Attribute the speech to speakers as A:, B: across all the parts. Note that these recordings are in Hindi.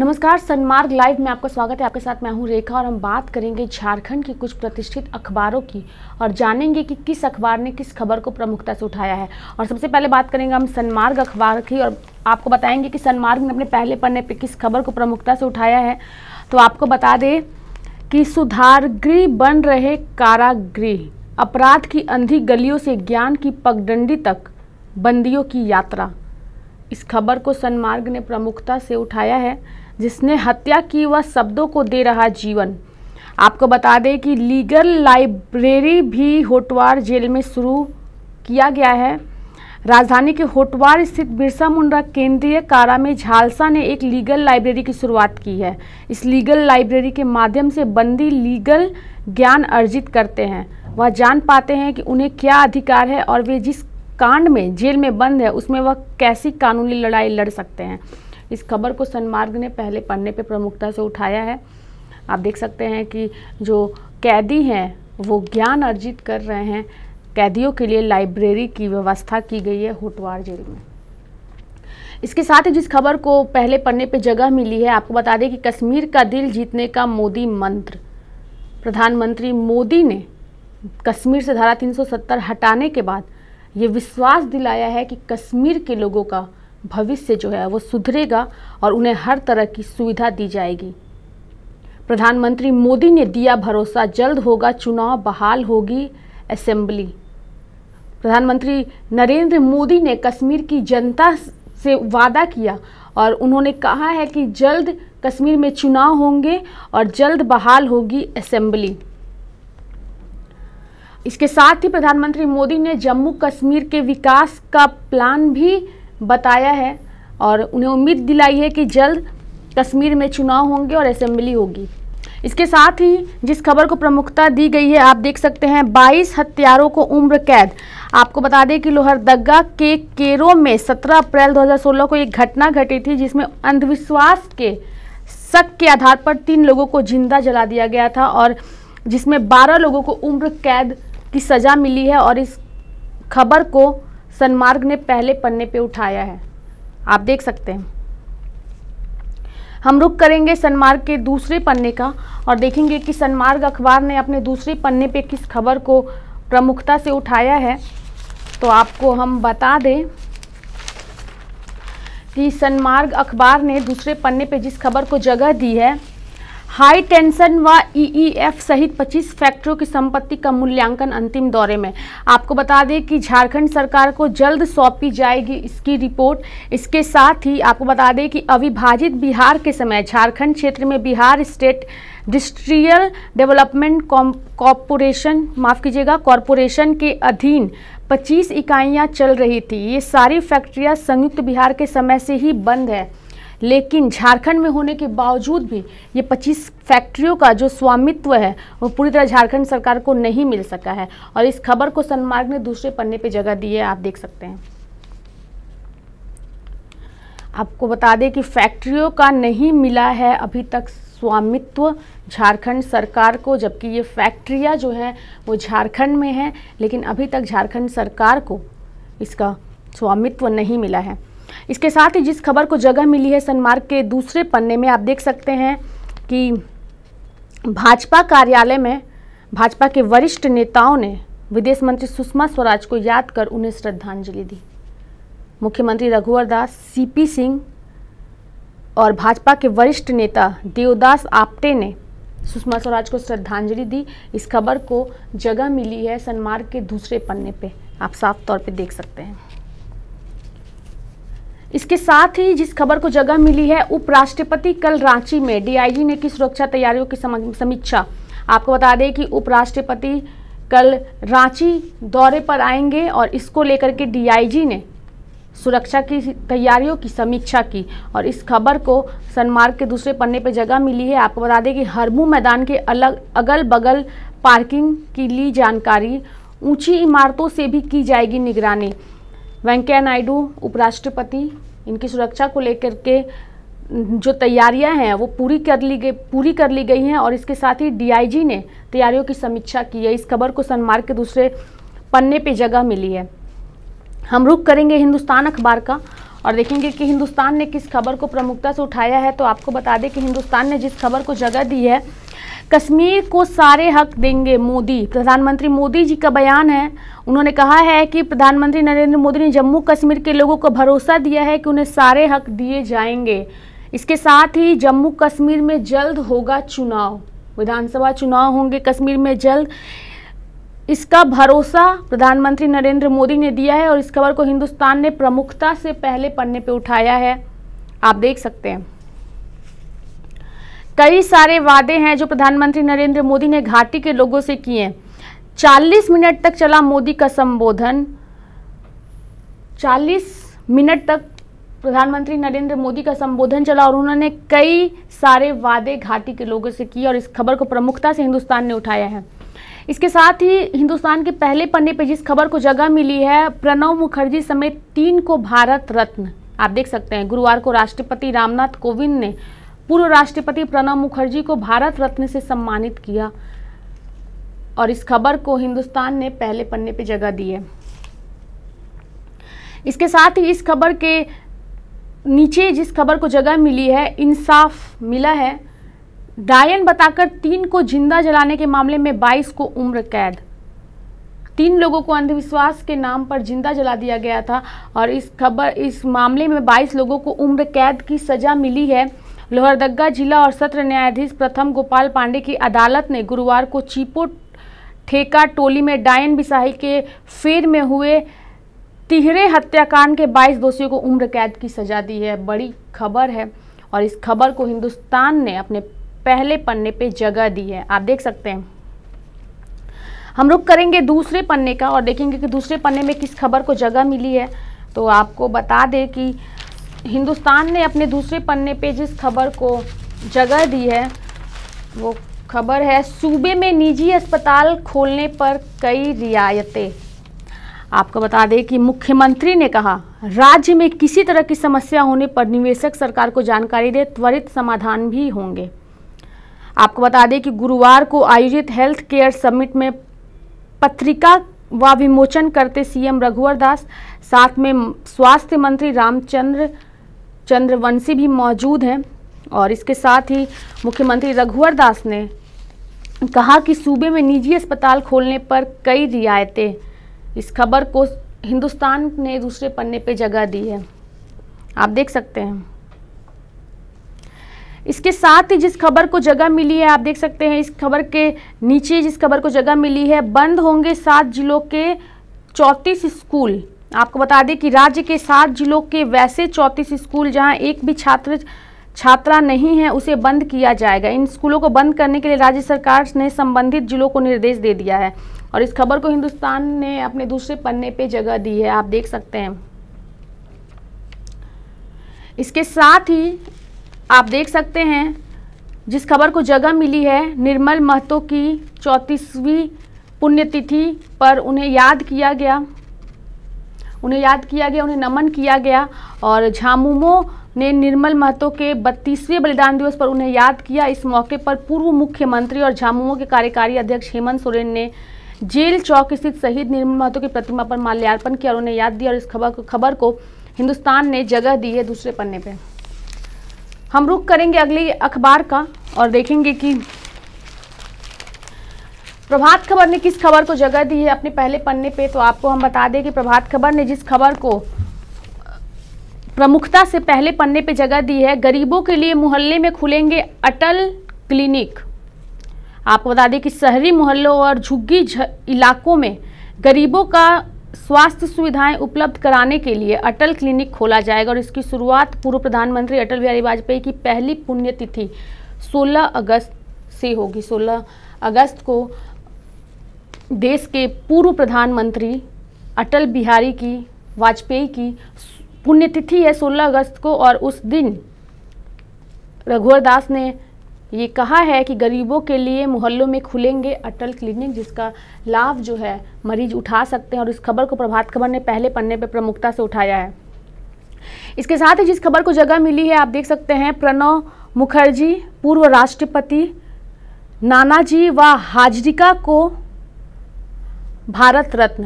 A: नमस्कार सनमार्ग लाइव में आपका स्वागत है आपके साथ मैं हूं रेखा और हम बात करेंगे झारखंड की कुछ प्रतिष्ठित अखबारों की और जानेंगे कि किस अखबार ने किस खबर को प्रमुखता से उठाया है और सबसे पहले बात करेंगे हम सनमार्ग अखबार की और आपको बताएंगे कि सनमार्ग ने अपने पहले पन्ने पर किस खबर को प्रमुखता से उठाया है तो आपको बता दें कि सुधार गृह बन रहे कारागृह अपराध की अंधी गलियों से ज्ञान की पगडंडी तक बंदियों की यात्रा इस खबर को सनमार्ग ने प्रमुखता से उठाया है जिसने हत्या की वह शब्दों को दे रहा जीवन आपको बता दें कि लीगल लाइब्रेरी भी होटवार जेल में शुरू किया गया है राजधानी के होटवार स्थित बिरसा मुंडा केंद्रीय कारा में झालसा ने एक लीगल लाइब्रेरी की शुरुआत की है इस लीगल लाइब्रेरी के माध्यम से बंदी लीगल ज्ञान अर्जित करते हैं वह जान पाते हैं कि उन्हें क्या अधिकार है और वे जिस कांड में जेल में बंद है उसमें वह कैसी कानूनी लड़ाई लड़ सकते हैं इस खबर को सनमार्ग ने पहले पन्ने पर प्रमुखता से उठाया है आप देख सकते हैं कि जो कैदी हैं वो ज्ञान अर्जित कर रहे हैं कैदियों के लिए लाइब्रेरी की व्यवस्था की गई है होटवार जेल में इसके साथ ही जिस खबर को पहले पन्ने पे जगह मिली है आपको बता दें कि कश्मीर का दिल जीतने का मोदी मंत्र प्रधानमंत्री मोदी ने कश्मीर से धारा 370 हटाने के बाद ये विश्वास दिलाया है कि कश्मीर के लोगों का भविष्य जो है वो सुधरेगा और उन्हें हर तरह की सुविधा दी जाएगी प्रधानमंत्री मोदी ने दिया भरोसा जल्द होगा चुनाव बहाल होगी असेंबली प्रधानमंत्री नरेंद्र मोदी ने कश्मीर की जनता से वादा किया और उन्होंने कहा है कि जल्द कश्मीर में चुनाव होंगे और जल्द बहाल होगी असेंबली इसके साथ ही प्रधानमंत्री मोदी ने जम्मू कश्मीर के विकास का प्लान भी बताया है और उन्हें उम्मीद दिलाई है कि जल्द कश्मीर में चुनाव होंगे और असेंबली होगी इसके साथ ही जिस खबर को प्रमुखता दी गई है आप देख सकते हैं 22 हत्यारों को उम्र कैद आपको बता दें कि लोहरदगा के केरो में 17 अप्रैल 2016 को एक घटना घटी थी जिसमें अंधविश्वास के शक के आधार पर तीन लोगों को जिंदा जला दिया गया था और जिसमें 12 लोगों को उम्र कैद की सज़ा मिली है और इस खबर को सनमार्ग ने पहले पन्ने पे उठाया है आप देख सकते हैं हम रुक करेंगे सनमार्ग के दूसरे पन्ने का और देखेंगे कि सनमार्ग अखबार ने अपने दूसरे पन्ने पे किस खबर को प्रमुखता से उठाया है तो आपको हम बता दें कि सनमार्ग अखबार ने दूसरे पन्ने पे जिस खबर को जगह दी है हाई टेंशन व ईईएफ e e सहित 25 फैक्ट्रियों की संपत्ति का मूल्यांकन अंतिम दौरे में आपको बता दें कि झारखंड सरकार को जल्द सौंपी जाएगी इसकी रिपोर्ट इसके साथ ही आपको बता दें कि अविभाजित बिहार के समय झारखंड क्षेत्र में Bihar state industrial development corporation माफ़ कीजिएगा कॉरपोरेशन के अधीन 25 इकाइयां चल रही थी ये सारी फैक्ट्रियां संयुक्त बिहार के समय से ही बंद है लेकिन झारखंड में होने के बावजूद भी ये 25 फैक्ट्रियों का जो स्वामित्व है वो पूरी तरह झारखंड सरकार को नहीं मिल सका है और इस खबर को सनमार्ग ने दूसरे पन्ने पे जगह दी है आप देख सकते हैं आपको बता दें कि फैक्ट्रियों का नहीं मिला है अभी तक स्वामित्व झारखंड सरकार को जबकि ये फैक्ट्रियाँ जो हैं वो झारखंड में हैं लेकिन अभी तक झारखंड सरकार को इसका स्वामित्व नहीं मिला है इसके साथ ही जिस खबर को जगह मिली है सनमार्ग के दूसरे पन्ने में आप देख सकते हैं कि भाजपा कार्यालय में भाजपा के वरिष्ठ नेताओं ने विदेश मंत्री सुषमा स्वराज को याद कर उन्हें श्रद्धांजलि दी मुख्यमंत्री रघुवर दास सीपी सिंह और भाजपा के वरिष्ठ नेता देवदास आप्टे ने सुषमा स्वराज को श्रद्धांजलि दी इस खबर को जगह मिली है सनमार्ग के दूसरे पन्ने पे आप साफ तौर पे देख सकते हैं इसके साथ ही जिस खबर को जगह मिली है उपराष्ट्रपति कल रांची में डीआईजी ने की सुरक्षा तैयारियों की समीक्षा आपको बता दें कि उपराष्ट्रपति कल रांची दौरे पर आएंगे और इसको लेकर के डीआईजी ने सुरक्षा की तैयारियों की समीक्षा की और इस खबर को सनमार्ग के दूसरे पन्ने पर जगह मिली है आपको बता दें कि हरमू मैदान के अलग अगल बगल पार्किंग की ली जानकारी ऊंची इमारतों से भी की जाएगी निगरानी वेंकैया नायडू उपराष्ट्रपति इनकी सुरक्षा को लेकर के जो तैयारियां हैं वो पूरी कर ली गई पूरी कर ली गई हैं और इसके साथ ही डीआईजी ने तैयारियों की समीक्षा की है इस खबर को सनमार्ग के दूसरे पन्ने पे जगह मिली है हम रुक करेंगे हिंदुस्तान अखबार का और देखेंगे कि हिंदुस्तान ने किस खबर को प्रमुखता से उठाया है तो आपको बता दें कि हिंदुस्तान ने जिस खबर को जगह दी है कश्मीर को सारे हक देंगे मोदी प्रधानमंत्री मोदी जी का बयान है उन्होंने कहा है कि प्रधानमंत्री नरेंद्र मोदी ने जम्मू कश्मीर के लोगों को भरोसा दिया है कि उन्हें सारे हक दिए जाएंगे इसके साथ ही जम्मू कश्मीर में जल्द होगा चुनाव विधानसभा चुनाव होंगे कश्मीर में जल्द इसका भरोसा प्रधानमंत्री नरेंद्र मोदी ने दिया है और इस खबर को हिंदुस्तान ने प्रमुखता से पहले पन्ने पर उठाया है आप देख सकते हैं कई सारे वादे हैं जो प्रधानमंत्री नरेंद्र मोदी ने घाटी के लोगों से किए 40 मिनट तक चला मोदी का संबोधन 40 मिनट तक प्रधानमंत्री नरेंद्र मोदी का संबोधन चला और उन्होंने कई सारे वादे घाटी के लोगों से किए और इस खबर को प्रमुखता से हिंदुस्तान ने उठाया है इसके साथ ही हिंदुस्तान के पहले पन्ने पर जिस खबर को जगह मिली है प्रणव मुखर्जी समेत तीन को भारत रत्न आप देख सकते हैं गुरुवार को राष्ट्रपति रामनाथ कोविंद ने पूर्व राष्ट्रपति प्रणब मुखर्जी को भारत रत्न से सम्मानित किया और इस खबर को हिंदुस्तान ने पहले पन्ने पे जगह दी है इसके साथ ही इस खबर के नीचे जिस खबर को जगह मिली है इंसाफ मिला है डायन बताकर तीन को जिंदा जलाने के मामले में 22 को उम्र कैद तीन लोगों को अंधविश्वास के नाम पर जिंदा जला दिया गया था और इस खबर इस मामले में 22 लोगों को उम्र कैद की सज़ा मिली है लोहरदगा जिला और सत्र न्यायाधीश प्रथम गोपाल पांडे की अदालत ने गुरुवार को चीपो ठेका टोली में डायन बिसाही के फेर में हुए तिहरे हत्याकांड के 22 दोषियों को उम्र कैद की सजा दी है बड़ी खबर है और इस खबर को हिंदुस्तान ने अपने पहले पन्ने पे जगह दी है आप देख सकते हैं हम रुक करेंगे दूसरे पन्ने का और देखेंगे कि दूसरे पन्ने में किस खबर को जगह मिली है तो आपको बता दें कि हिंदुस्तान ने अपने दूसरे पन्ने पे जिस खबर को जगह दी है वो खबर है सूबे में निजी अस्पताल खोलने पर कई रियायतें आपको बता दें कि मुख्यमंत्री ने कहा राज्य में किसी तरह की समस्या होने पर निवेशक सरकार को जानकारी दे त्वरित समाधान भी होंगे आपको बता दें कि गुरुवार को आयोजित हेल्थ केयर समिट में पत्रिका व विमोचन करते सीएम रघुवर दास साथ में स्वास्थ्य मंत्री रामचंद्र चंद्रवंशी भी मौजूद हैं और इसके साथ ही मुख्यमंत्री रघुवर दास ने कहा कि सूबे में निजी अस्पताल खोलने पर कई रियायतें इस खबर को हिंदुस्तान ने दूसरे पन्ने पे जगह दी है आप देख सकते हैं इसके साथ ही जिस खबर को जगह मिली है आप देख सकते हैं इस खबर के नीचे जिस खबर को जगह मिली है बंद होंगे सात जिलों के चौंतीस स्कूल आपको बता दें कि राज्य के सात जिलों के वैसे चौंतीस स्कूल जहां एक भी छात्र छात्रा नहीं है उसे बंद किया जाएगा इन स्कूलों को बंद करने के लिए राज्य सरकार ने संबंधित जिलों को निर्देश दे दिया है और इस खबर को हिंदुस्तान ने अपने दूसरे पन्ने पे जगह दी है आप देख सकते हैं इसके साथ ही आप देख सकते हैं जिस खबर को जगह मिली है निर्मल महतो की चौंतीसवीं पुण्यतिथि पर उन्हें याद किया गया उन्हें याद किया गया उन्हें नमन किया गया और झामुमो ने निर्मल महतो के बत्तीसवें बलिदान दिवस पर उन्हें याद किया इस मौके पर पूर्व मुख्यमंत्री और झामुमो के कार्यकारी अध्यक्ष हेमंत सोरेन ने जेल चौक स्थित शहीद निर्मल महतो की प्रतिमा पर माल्यार्पण किया और उन्हें याद दिया और इस खबर खबर को हिंदुस्तान ने जगह दी है दूसरे पन्ने पर हम रुख करेंगे अगले अखबार का और देखेंगे कि प्रभात खबर ने किस खबर को जगह दी है अपने पहले पन्ने पे तो आपको हम बता दें कि प्रभात खबर ने जिस खबर को प्रमुखता से पहले पन्ने पे जगह दी है गरीबों के लिए मोहल्ले में खुलेंगे अटल क्लिनिक आपको बता दें कि शहरी मोहल्लों और झुग्गी इलाकों में गरीबों का स्वास्थ्य सुविधाएं उपलब्ध कराने के लिए अटल क्लिनिक खोला जाएगा और इसकी शुरुआत पूर्व प्रधानमंत्री अटल बिहारी वाजपेयी की पहली पुण्यतिथि 16 अगस्त से होगी 16 अगस्त को देश के पूर्व प्रधानमंत्री अटल बिहारी की वाजपेयी की पुण्यतिथि है 16 अगस्त को और उस दिन रघुवर दास ने ये कहा है कि गरीबों के लिए मोहल्लों में खुलेंगे अटल क्लिनिक जिसका लाभ जो है मरीज उठा सकते हैं और इस खबर को प्रभात खबर ने पहले पन्ने पर प्रमुखता से उठाया है इसके साथ ही जिस खबर को जगह मिली है आप देख सकते हैं प्रणव मुखर्जी पूर्व राष्ट्रपति नानाजी व हाजरिका को भारत रत्न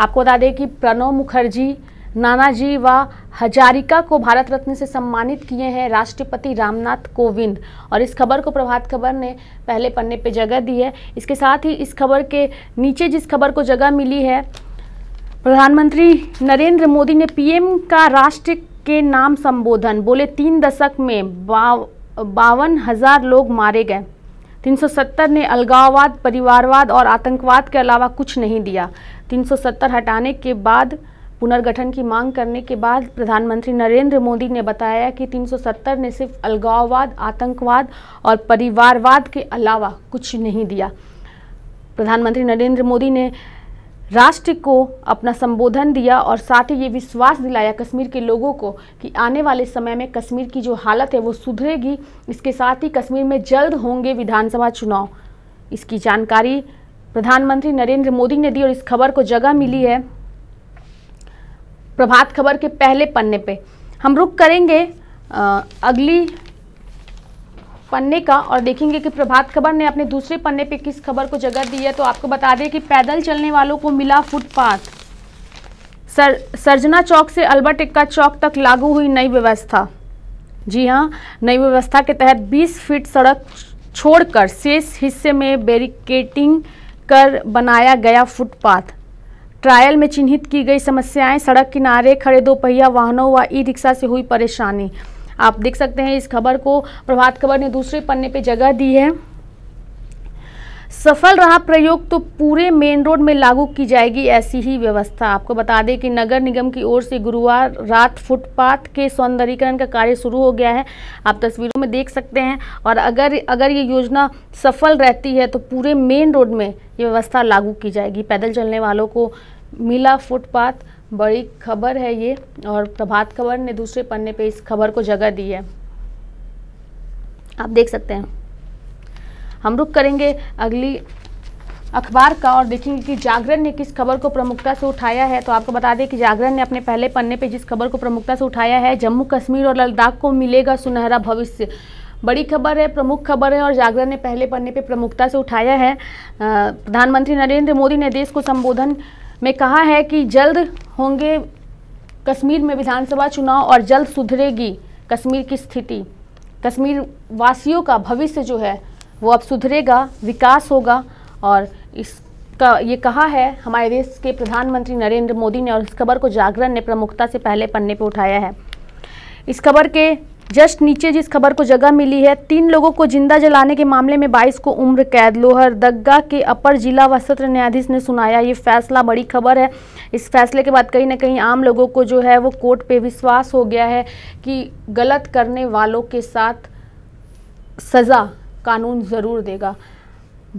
A: आपको बता दें कि प्रणव मुखर्जी नानाजी व हजारिका को भारत रत्न से सम्मानित किए हैं राष्ट्रपति रामनाथ कोविंद और इस खबर को प्रभात खबर ने पहले पन्ने पे जगह दी है इसके साथ ही इस खबर के नीचे जिस खबर को जगह मिली है प्रधानमंत्री नरेंद्र मोदी ने पीएम का राष्ट्र के नाम संबोधन बोले तीन दशक में बाव बावन हज़ार लोग मारे गए 370 ने अलगाववाद परिवारवाद और आतंकवाद के अलावा कुछ नहीं दिया 370 हटाने के बाद पुनर्गठन की मांग करने के बाद प्रधानमंत्री नरेंद्र मोदी ने बताया कि 370 ने सिर्फ अलगाववाद आतंकवाद और परिवारवाद के अलावा कुछ नहीं दिया प्रधानमंत्री नरेंद्र मोदी ने राष्ट्र को अपना संबोधन दिया और साथ ही ये विश्वास दिलाया कश्मीर के लोगों को कि आने वाले समय में कश्मीर की जो हालत है वो सुधरेगी इसके साथ ही कश्मीर में जल्द होंगे विधानसभा चुनाव इसकी जानकारी प्रधानमंत्री नरेंद्र मोदी ने दी और इस खबर को जगह मिली है प्रभात खबर के पहले पन्ने पे हम रुक करेंगे अगली पन्ने का और देखेंगे कि प्रभात खबर ने अपने दूसरे पन्ने पे किस खबर को जगह दी है तो आपको बता दें कि पैदल चलने वालों को मिला फुटपाथ सर सर्जना चौक से अल्बर्ट इक्का चौक तक लागू हुई नई व्यवस्था जी हाँ नई व्यवस्था के तहत 20 फीट सड़क छोड़कर शेष हिस्से में बैरिकेटिंग कर बनाया गया फुटपाथ ट्रायल में चिन्हित की गई समस्याएं सड़क किनारे खड़े दोपहिया वाहनों व वा ई रिक्शा से हुई परेशानी आप देख सकते हैं इस खबर को प्रभात खबर ने दूसरे पन्ने पर जगह दी है सफल रहा प्रयोग तो पूरे मेन रोड में लागू की जाएगी ऐसी ही व्यवस्था आपको बता दें कि नगर निगम की ओर से गुरुवार रात फुटपाथ के सौंदर्यीकरण का कार्य शुरू हो गया है आप तस्वीरों में देख सकते हैं और अगर अगर ये योजना सफल रहती है तो पूरे मेन रोड में ये व्यवस्था लागू की जाएगी पैदल चलने वालों को मिला फुटपाथ बड़ी खबर है ये और प्रभात खबर ने दूसरे पन्ने पे इस खबर को जगह दी है आप देख सकते हैं हम रुक करेंगे अगली अखबार का और देखेंगे कि जागरण ने किस खबर को प्रमुखता से उठाया है तो आपको बता दें कि जागरण ने अपने पहले पन्ने पे जिस खबर को प्रमुखता से उठाया है जम्मू कश्मीर और लद्दाख को मिलेगा सुनहरा भविष्य बड़ी खबर है प्रमुख खबर है और जागरण ने पहले पन्ने पे प्रमुखता से उठाया है प्रधानमंत्री नरेंद्र मोदी ने देश को संबोधन में कहा है कि जल्द होंगे कश्मीर में विधानसभा चुनाव और जल्द सुधरेगी कश्मीर की स्थिति कश्मीर वासियों का भविष्य जो है वो अब सुधरेगा विकास होगा और इसका ये कहा है हमारे देश के प्रधानमंत्री नरेंद्र मोदी ने और इस खबर को जागरण ने प्रमुखता से पहले पन्ने पर उठाया है इस खबर के जस्ट नीचे जिस खबर को जगह मिली है तीन लोगों को जिंदा जलाने के मामले में 22 को उम्र कैद लोहर दग्गा के अपर जिला व सत्र न्यायाधीश ने सुनाया ये फैसला बड़ी खबर है इस फैसले के बाद कहीं ना कहीं आम लोगों को जो है वो कोर्ट पे विश्वास हो गया है कि गलत करने वालों के साथ सज़ा कानून ज़रूर देगा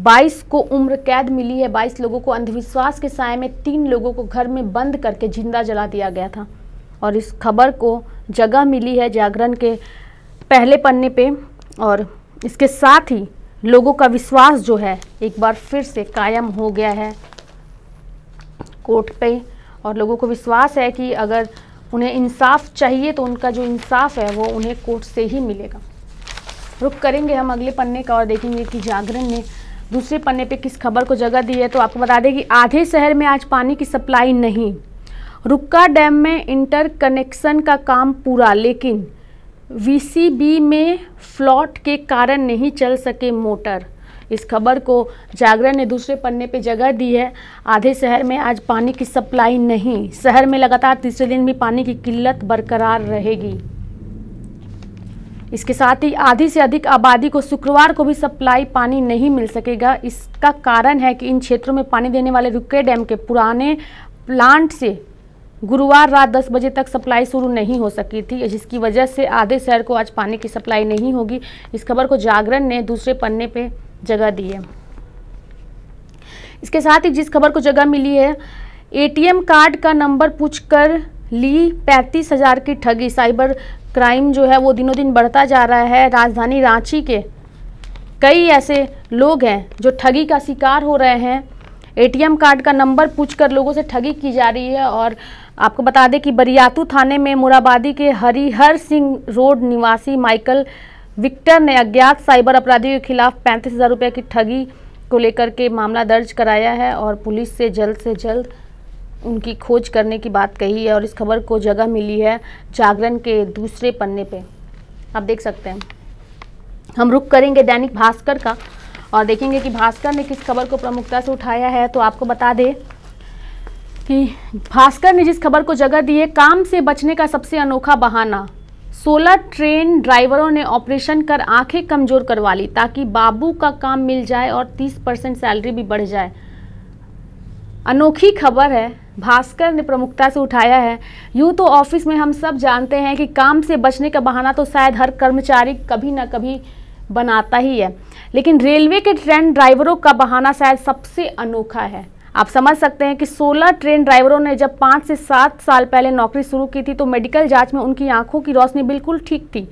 A: 22 को उम्र कैद मिली है 22 लोगों को अंधविश्वास के साय में तीन लोगों को घर में बंद करके जिंदा जला दिया गया था और इस खबर को जगह मिली है जागरण के पहले पन्ने पे और इसके साथ ही लोगों का विश्वास जो है एक बार फिर से कायम हो गया है कोर्ट पे और लोगों को विश्वास है कि अगर उन्हें इंसाफ चाहिए तो उनका जो इंसाफ है वो उन्हें कोर्ट से ही मिलेगा रुक करेंगे हम अगले पन्ने का और देखेंगे कि जागरण ने दूसरे पन्ने पे किस खबर को जगह दी है तो आपको बता दें कि आधे शहर में आज पानी की सप्लाई नहीं रुक्का डैम में इंटर कनेक्शन का काम पूरा लेकिन वीसीबी में फ्लॉट के कारण नहीं चल सके मोटर इस खबर को जागरण ने दूसरे पन्ने पे जगह दी है आधे शहर में आज पानी की सप्लाई नहीं शहर में लगातार तीसरे दिन भी पानी की किल्लत बरकरार रहेगी इसके साथ ही आधी से अधिक आबादी को शुक्रवार को भी सप्लाई पानी नहीं मिल सकेगा इसका कारण है कि इन क्षेत्रों में पानी देने वाले रुके डैम के पुराने प्लांट से गुरुवार रात 10 बजे तक सप्लाई शुरू नहीं हो सकी थी जिसकी वजह से आधे शहर को आज पानी की सप्लाई नहीं होगी इस खबर को जागरण ने दूसरे पन्ने पे जगह दी है इसके साथ ही जिस खबर को जगह मिली है एटीएम कार्ड का नंबर पूछकर ली पैंतीस हज़ार की ठगी साइबर क्राइम जो है वो दिनों दिन बढ़ता जा रहा है राजधानी रांची के कई ऐसे लोग हैं जो ठगी का शिकार हो रहे हैं एटीएम कार्ड का नंबर पूछकर लोगों से ठगी की जा रही है और आपको बता दें कि बरियातू थाने में मुराबादी के हरिहर सिंह रोड निवासी माइकल विक्टर ने अज्ञात साइबर अपराधियों के खिलाफ पैंतीस हज़ार रुपये की ठगी को लेकर के मामला दर्ज कराया है और पुलिस से जल्द से जल्द उनकी खोज करने की बात कही है और इस खबर को जगह मिली है जागरण के दूसरे पन्ने पे आप देख सकते हैं हम रुक करेंगे दैनिक भास्कर का और देखेंगे कि भास्कर ने किस खबर को प्रमुखता से उठाया है तो आपको बता दें कि भास्कर ने जिस खबर को जगह दी है काम से बचने का सबसे अनोखा बहाना 16 ट्रेन ड्राइवरों ने ऑपरेशन कर आंखें कमजोर करवा ली ताकि बाबू का काम मिल जाए और 30 परसेंट सैलरी भी बढ़ जाए अनोखी खबर है भास्कर ने प्रमुखता से उठाया है यूँ तो ऑफिस में हम सब जानते हैं कि काम से बचने का बहाना तो शायद हर कर्मचारी कभी ना कभी बनाता ही है लेकिन रेलवे के ट्रेन ड्राइवरों का बहाना शायद सबसे अनोखा है आप समझ सकते हैं कि 16 ट्रेन ड्राइवरों ने जब पाँच से सात साल पहले नौकरी शुरू की थी तो मेडिकल जांच में उनकी आंखों की रोशनी बिल्कुल ठीक थी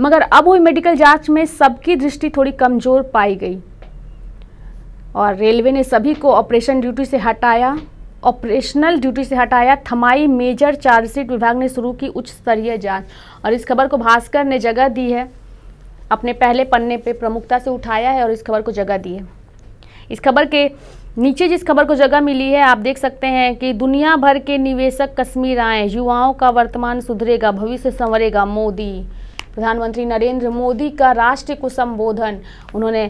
A: मगर अब हुई मेडिकल जांच में सबकी दृष्टि थोड़ी कमज़ोर पाई गई और रेलवे ने सभी को ऑपरेशन ड्यूटी से हटाया ऑपरेशनल ड्यूटी से हटाया थमाई मेजर चार्जशीट विभाग ने शुरू की उच्च स्तरीय जाँच और इस खबर को भास्कर ने जगह दी है अपने पहले पन्ने पर प्रमुखता से उठाया है और इस खबर को जगह दी है इस खबर के नीचे जिस खबर को जगह मिली है आप देख सकते हैं कि दुनिया भर के निवेशक कश्मीर आए युवाओं का वर्तमान सुधरेगा भविष्य संवरेगा मोदी प्रधानमंत्री नरेंद्र मोदी का राष्ट्र को संबोधन उन्होंने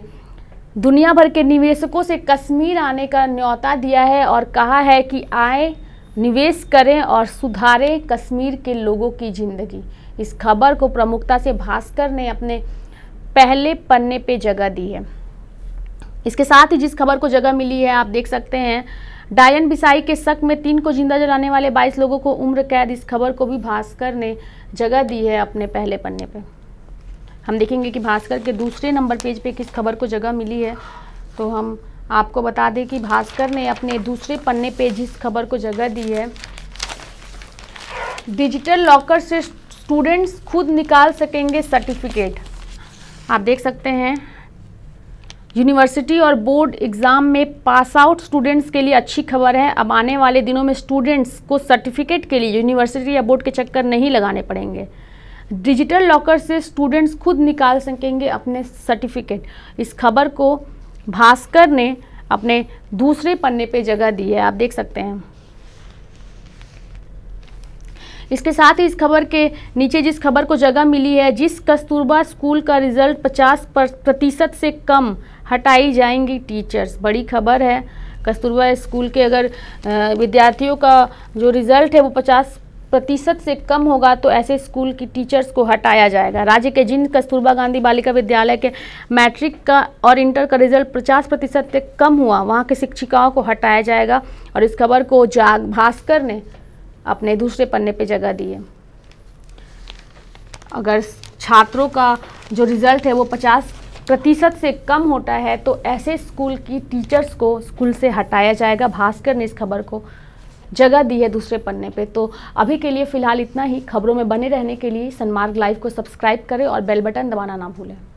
A: दुनिया भर के निवेशकों से कश्मीर आने का न्यौता दिया है और कहा है कि आए निवेश करें और सुधारें कश्मीर के लोगों की ज़िंदगी इस खबर को प्रमुखता से भास्कर ने अपने पहले पन्ने पे जगह दी है इसके साथ ही जिस खबर को जगह मिली है आप देख सकते हैं डायन बिसाई के शक में तीन को जिंदा जलाने वाले 22 लोगों को उम्र कैद इस खबर को भी भास्कर ने जगह दी है अपने पहले पन्ने पर हम देखेंगे कि भास्कर के दूसरे नंबर पेज पे किस खबर को जगह मिली है तो हम आपको बता दें कि भास्कर ने अपने दूसरे पन्ने पे जिस खबर को जगह दी है डिजिटल लॉकर से स्टूडेंट्स खुद निकाल सकेंगे सर्टिफिकेट आप देख सकते हैं यूनिवर्सिटी और बोर्ड एग्ज़ाम में पास आउट स्टूडेंट्स के लिए अच्छी खबर है अब आने वाले दिनों में स्टूडेंट्स को सर्टिफिकेट के लिए यूनिवर्सिटी या बोर्ड के चक्कर नहीं लगाने पड़ेंगे डिजिटल लॉकर से स्टूडेंट्स खुद निकाल सकेंगे अपने सर्टिफिकेट इस खबर को भास्कर ने अपने दूसरे पन्ने पे जगह दी है आप देख सकते हैं इसके साथ ही इस खबर के नीचे जिस खबर को जगह मिली है जिस कस्तूरबा स्कूल का रिजल्ट 50 प्रतिशत से कम हटाई जाएंगी टीचर्स बड़ी खबर है कस्तूरबा स्कूल के अगर विद्यार्थियों का जो रिज़ल्ट है वो पचास प्रतिशत से कम होगा तो ऐसे स्कूल की टीचर्स को हटाया जाएगा राज्य के जिन कस्तूरबा गांधी बालिका विद्यालय के मैट्रिक का और इंटर का रिजल्ट 50 प्रतिशत से कम हुआ वहाँ के शिक्षिकाओं को हटाया जाएगा और इस खबर को जाग भास्कर ने अपने दूसरे पन्ने पे जगह दी है अगर छात्रों का जो रिज़ल्ट है वो पचास प्रतिशत से कम होता है तो ऐसे स्कूल की टीचर्स को स्कूल से हटाया जाएगा भास्कर ने इस खबर को जगह दी है दूसरे पन्ने पे तो अभी के लिए फ़िलहाल इतना ही खबरों में बने रहने के लिए सनमार्ग लाइव को सब्सक्राइब करें और बेल बटन दबाना ना भूलें